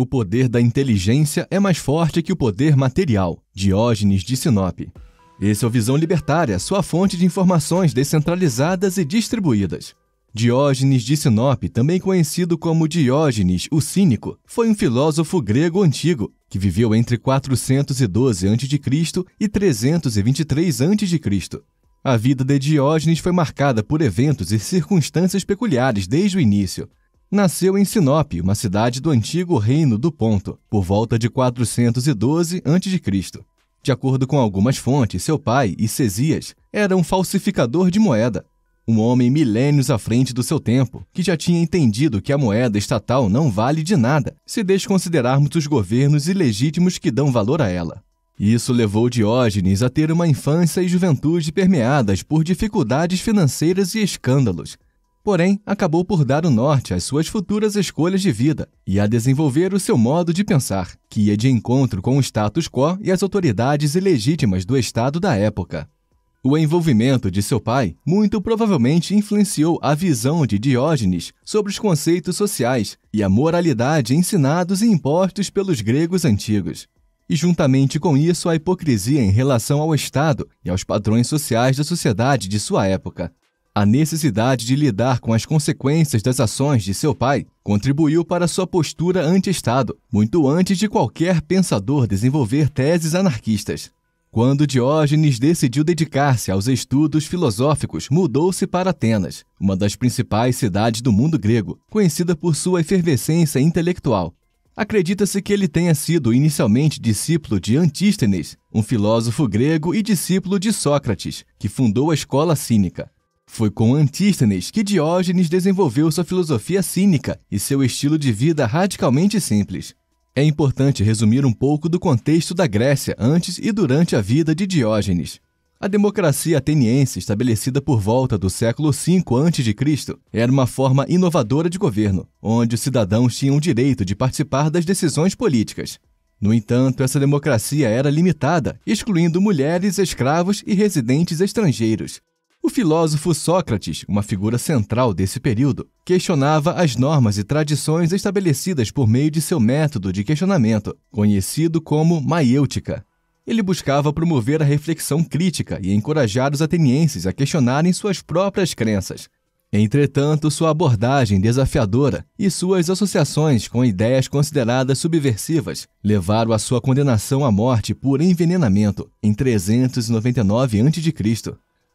O poder da inteligência é mais forte que o poder material. Diógenes de Sinope. Esse é o Visão Libertária, sua fonte de informações descentralizadas e distribuídas. Diógenes de Sinope, também conhecido como Diógenes o Cínico, foi um filósofo grego antigo que viveu entre 412 a.C. e 323 a.C. A vida de Diógenes foi marcada por eventos e circunstâncias peculiares desde o início, Nasceu em Sinop, uma cidade do antigo Reino do Ponto, por volta de 412 a.C. De acordo com algumas fontes, seu pai, Icesias, era um falsificador de moeda, um homem milênios à frente do seu tempo, que já tinha entendido que a moeda estatal não vale de nada se desconsiderarmos os governos ilegítimos que dão valor a ela. Isso levou Diógenes a ter uma infância e juventude permeadas por dificuldades financeiras e escândalos, porém acabou por dar o norte às suas futuras escolhas de vida e a desenvolver o seu modo de pensar, que ia de encontro com o status quo e as autoridades ilegítimas do Estado da época. O envolvimento de seu pai muito provavelmente influenciou a visão de Diógenes sobre os conceitos sociais e a moralidade ensinados e impostos pelos gregos antigos. E, juntamente com isso, a hipocrisia em relação ao Estado e aos padrões sociais da sociedade de sua época, a necessidade de lidar com as consequências das ações de seu pai contribuiu para sua postura anti-Estado, muito antes de qualquer pensador desenvolver teses anarquistas. Quando Diógenes decidiu dedicar-se aos estudos filosóficos, mudou-se para Atenas, uma das principais cidades do mundo grego, conhecida por sua efervescência intelectual. Acredita-se que ele tenha sido inicialmente discípulo de Antístenes, um filósofo grego e discípulo de Sócrates, que fundou a escola cínica. Foi com Antístenes que Diógenes desenvolveu sua filosofia cínica e seu estilo de vida radicalmente simples. É importante resumir um pouco do contexto da Grécia antes e durante a vida de Diógenes. A democracia ateniense, estabelecida por volta do século V a.C., era uma forma inovadora de governo, onde os cidadãos tinham o direito de participar das decisões políticas. No entanto, essa democracia era limitada, excluindo mulheres, escravos e residentes estrangeiros, o filósofo Sócrates, uma figura central desse período, questionava as normas e tradições estabelecidas por meio de seu método de questionamento, conhecido como maiêutica. Ele buscava promover a reflexão crítica e encorajar os atenienses a questionarem suas próprias crenças. Entretanto, sua abordagem desafiadora e suas associações com ideias consideradas subversivas levaram à sua condenação à morte por envenenamento em 399 a.C.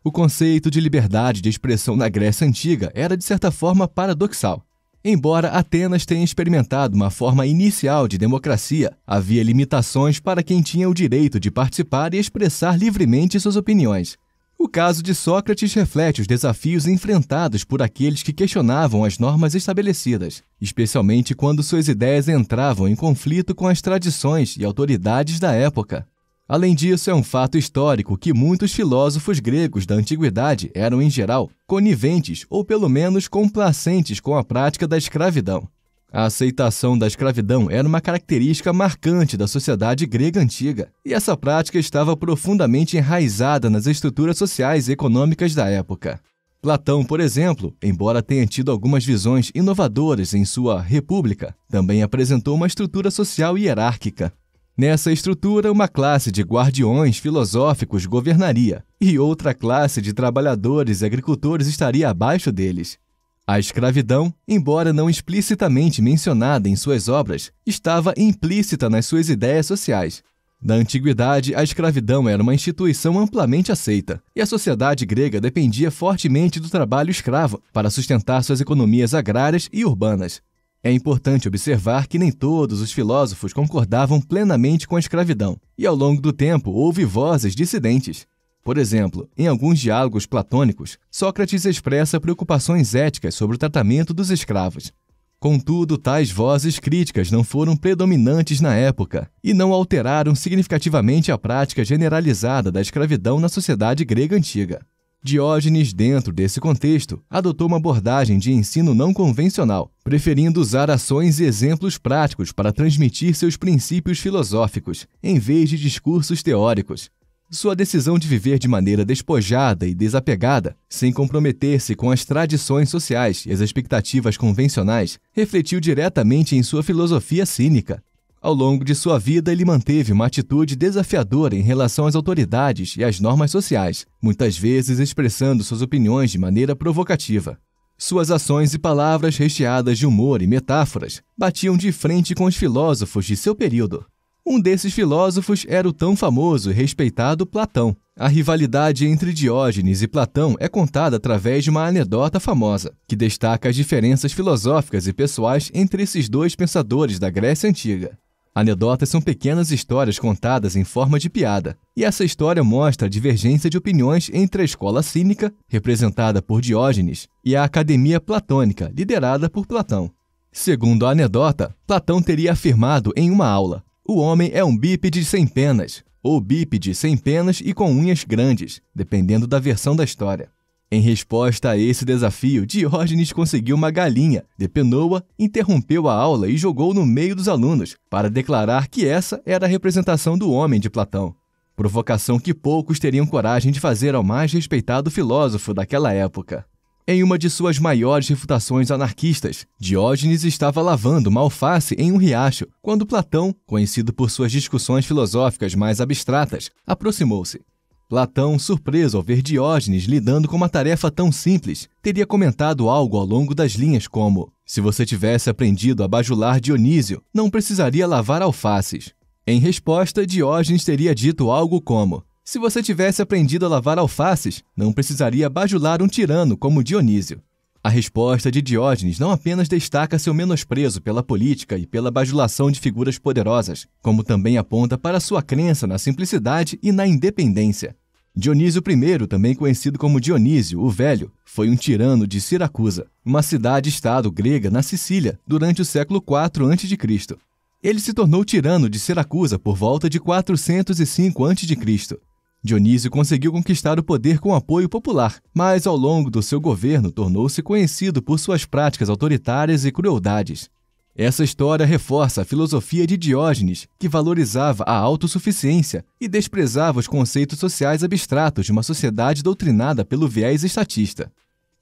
O conceito de liberdade de expressão na Grécia Antiga era, de certa forma, paradoxal. Embora Atenas tenha experimentado uma forma inicial de democracia, havia limitações para quem tinha o direito de participar e expressar livremente suas opiniões. O caso de Sócrates reflete os desafios enfrentados por aqueles que questionavam as normas estabelecidas, especialmente quando suas ideias entravam em conflito com as tradições e autoridades da época. Além disso, é um fato histórico que muitos filósofos gregos da antiguidade eram, em geral, coniventes ou pelo menos complacentes com a prática da escravidão. A aceitação da escravidão era uma característica marcante da sociedade grega antiga, e essa prática estava profundamente enraizada nas estruturas sociais e econômicas da época. Platão, por exemplo, embora tenha tido algumas visões inovadoras em sua República, também apresentou uma estrutura social hierárquica, Nessa estrutura, uma classe de guardiões filosóficos governaria e outra classe de trabalhadores e agricultores estaria abaixo deles. A escravidão, embora não explicitamente mencionada em suas obras, estava implícita nas suas ideias sociais. Na antiguidade, a escravidão era uma instituição amplamente aceita, e a sociedade grega dependia fortemente do trabalho escravo para sustentar suas economias agrárias e urbanas. É importante observar que nem todos os filósofos concordavam plenamente com a escravidão, e ao longo do tempo houve vozes dissidentes. Por exemplo, em alguns diálogos platônicos, Sócrates expressa preocupações éticas sobre o tratamento dos escravos. Contudo, tais vozes críticas não foram predominantes na época e não alteraram significativamente a prática generalizada da escravidão na sociedade grega antiga. Diógenes, dentro desse contexto, adotou uma abordagem de ensino não convencional, preferindo usar ações e exemplos práticos para transmitir seus princípios filosóficos, em vez de discursos teóricos. Sua decisão de viver de maneira despojada e desapegada, sem comprometer-se com as tradições sociais e as expectativas convencionais, refletiu diretamente em sua filosofia cínica, ao longo de sua vida, ele manteve uma atitude desafiadora em relação às autoridades e às normas sociais, muitas vezes expressando suas opiniões de maneira provocativa. Suas ações e palavras recheadas de humor e metáforas batiam de frente com os filósofos de seu período. Um desses filósofos era o tão famoso e respeitado Platão. A rivalidade entre Diógenes e Platão é contada através de uma anedota famosa, que destaca as diferenças filosóficas e pessoais entre esses dois pensadores da Grécia Antiga. Anedotas são pequenas histórias contadas em forma de piada, e essa história mostra a divergência de opiniões entre a escola cínica, representada por Diógenes, e a academia platônica, liderada por Platão. Segundo a anedota, Platão teria afirmado em uma aula: o homem é um bípede sem penas, ou bípede sem penas e com unhas grandes, dependendo da versão da história. Em resposta a esse desafio, Diógenes conseguiu uma galinha, depenou-a, interrompeu a aula e jogou no meio dos alunos, para declarar que essa era a representação do homem de Platão. Provocação que poucos teriam coragem de fazer ao mais respeitado filósofo daquela época. Em uma de suas maiores refutações anarquistas, Diógenes estava lavando uma alface em um riacho, quando Platão, conhecido por suas discussões filosóficas mais abstratas, aproximou-se. Platão, surpreso ao ver Diógenes lidando com uma tarefa tão simples, teria comentado algo ao longo das linhas como: Se você tivesse aprendido a bajular Dionísio, não precisaria lavar alfaces. Em resposta, Diógenes teria dito algo como: Se você tivesse aprendido a lavar alfaces, não precisaria bajular um tirano como Dionísio. A resposta de Diógenes não apenas destaca seu menosprezo pela política e pela bajulação de figuras poderosas, como também aponta para sua crença na simplicidade e na independência. Dionísio I, também conhecido como Dionísio o Velho, foi um tirano de Siracusa, uma cidade-estado grega na Sicília, durante o século IV a.C. Ele se tornou tirano de Siracusa por volta de 405 a.C. Dionísio conseguiu conquistar o poder com apoio popular, mas ao longo do seu governo tornou-se conhecido por suas práticas autoritárias e crueldades. Essa história reforça a filosofia de Diógenes, que valorizava a autossuficiência e desprezava os conceitos sociais abstratos de uma sociedade doutrinada pelo viés estatista.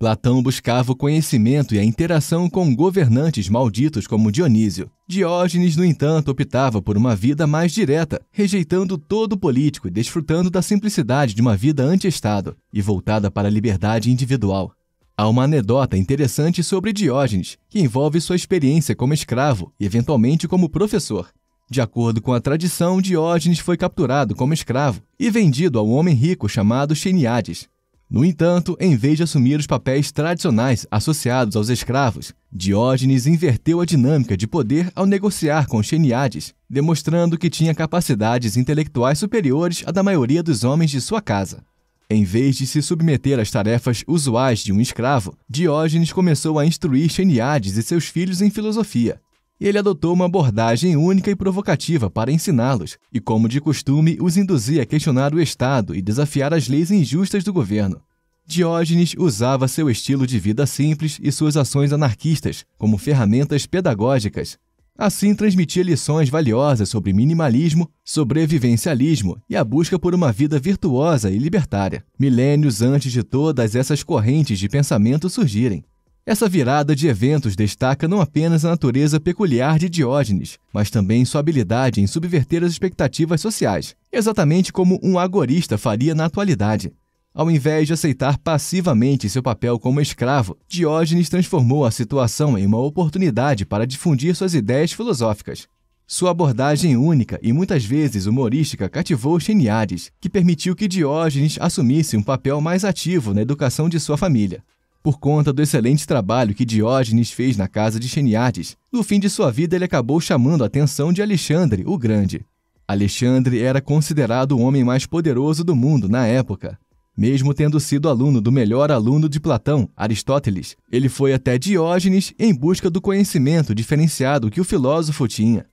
Platão buscava o conhecimento e a interação com governantes malditos como Dionísio. Diógenes, no entanto, optava por uma vida mais direta, rejeitando todo político e desfrutando da simplicidade de uma vida anti-Estado e voltada para a liberdade individual. Há uma anedota interessante sobre Diógenes, que envolve sua experiência como escravo e eventualmente como professor. De acordo com a tradição, Diógenes foi capturado como escravo e vendido ao homem rico chamado Xeniades, no entanto, em vez de assumir os papéis tradicionais associados aos escravos, Diógenes inverteu a dinâmica de poder ao negociar com Xeniades, demonstrando que tinha capacidades intelectuais superiores à da maioria dos homens de sua casa. Em vez de se submeter às tarefas usuais de um escravo, Diógenes começou a instruir Xeniades e seus filhos em filosofia, e ele adotou uma abordagem única e provocativa para ensiná-los e, como de costume, os induzia a questionar o Estado e desafiar as leis injustas do governo. Diógenes usava seu estilo de vida simples e suas ações anarquistas como ferramentas pedagógicas. Assim, transmitia lições valiosas sobre minimalismo, sobrevivencialismo e a busca por uma vida virtuosa e libertária, milênios antes de todas essas correntes de pensamento surgirem. Essa virada de eventos destaca não apenas a natureza peculiar de Diógenes, mas também sua habilidade em subverter as expectativas sociais, exatamente como um agorista faria na atualidade. Ao invés de aceitar passivamente seu papel como escravo, Diógenes transformou a situação em uma oportunidade para difundir suas ideias filosóficas. Sua abordagem única e muitas vezes humorística cativou Xeniades, que permitiu que Diógenes assumisse um papel mais ativo na educação de sua família por conta do excelente trabalho que Diógenes fez na casa de Xeniades. No fim de sua vida, ele acabou chamando a atenção de Alexandre, o Grande. Alexandre era considerado o homem mais poderoso do mundo na época. Mesmo tendo sido aluno do melhor aluno de Platão, Aristóteles, ele foi até Diógenes em busca do conhecimento diferenciado que o filósofo tinha.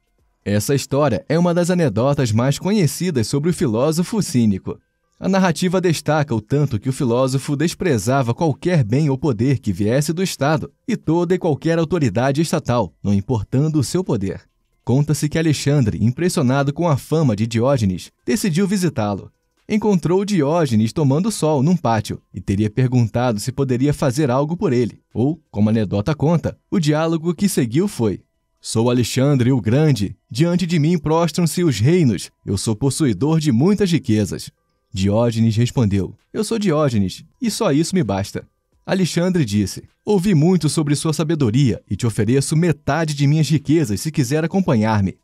Essa história é uma das anedotas mais conhecidas sobre o filósofo cínico. A narrativa destaca o tanto que o filósofo desprezava qualquer bem ou poder que viesse do Estado e toda e qualquer autoridade estatal, não importando o seu poder. Conta-se que Alexandre, impressionado com a fama de Diógenes, decidiu visitá-lo. Encontrou Diógenes tomando sol num pátio e teria perguntado se poderia fazer algo por ele. Ou, como a anedota conta, o diálogo que seguiu foi: Sou Alexandre o Grande, diante de mim prostram-se os reinos, eu sou possuidor de muitas riquezas. Diógenes respondeu: Eu sou Diógenes, e só isso me basta. Alexandre disse: Ouvi muito sobre sua sabedoria e te ofereço metade de minhas riquezas se quiser acompanhar-me.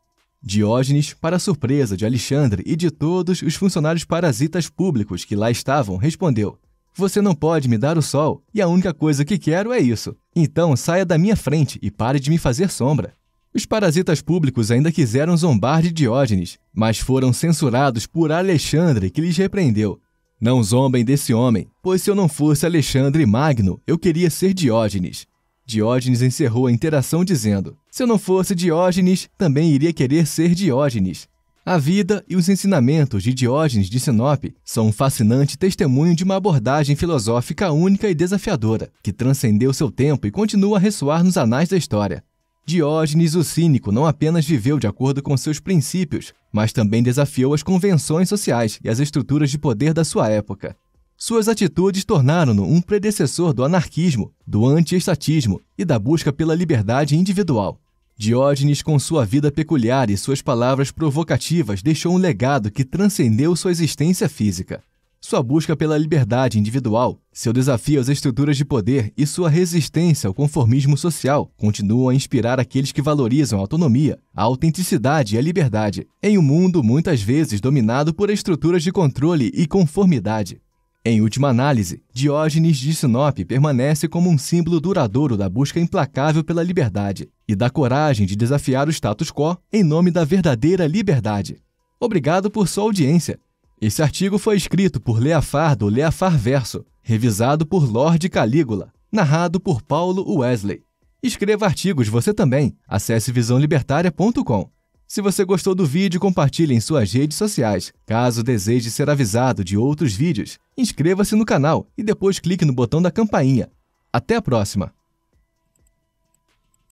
Diógenes, para surpresa de Alexandre e de todos os funcionários parasitas públicos que lá estavam, respondeu: Você não pode me dar o sol, e a única coisa que quero é isso. Então saia da minha frente e pare de me fazer sombra. Os parasitas públicos ainda quiseram zombar de Diógenes, mas foram censurados por Alexandre, que lhes repreendeu. Não zombem desse homem, pois se eu não fosse Alexandre Magno, eu queria ser Diógenes. Diógenes encerrou a interação dizendo: Se eu não fosse Diógenes, também iria querer ser Diógenes. A vida e os ensinamentos de Diógenes de Sinope são um fascinante testemunho de uma abordagem filosófica única e desafiadora, que transcendeu seu tempo e continua a ressoar nos anais da história. Diógenes o Cínico não apenas viveu de acordo com seus princípios, mas também desafiou as convenções sociais e as estruturas de poder da sua época. Suas atitudes tornaram-no um predecessor do anarquismo, do antiestatismo e da busca pela liberdade individual. Diógenes, com sua vida peculiar e suas palavras provocativas, deixou um legado que transcendeu sua existência física sua busca pela liberdade individual, seu desafio às estruturas de poder e sua resistência ao conformismo social continuam a inspirar aqueles que valorizam a autonomia, a autenticidade e a liberdade, em um mundo muitas vezes dominado por estruturas de controle e conformidade. Em última análise, Diógenes de Sinope permanece como um símbolo duradouro da busca implacável pela liberdade e da coragem de desafiar o status quo em nome da verdadeira liberdade. Obrigado por sua audiência. Esse artigo foi escrito por Leafar do Leafar Verso, revisado por Lord Calígula, narrado por Paulo Wesley. Escreva artigos você também. Acesse visãolibertária.com. Se você gostou do vídeo, compartilhe em suas redes sociais. Caso deseje ser avisado de outros vídeos, inscreva-se no canal e depois clique no botão da campainha. Até a próxima!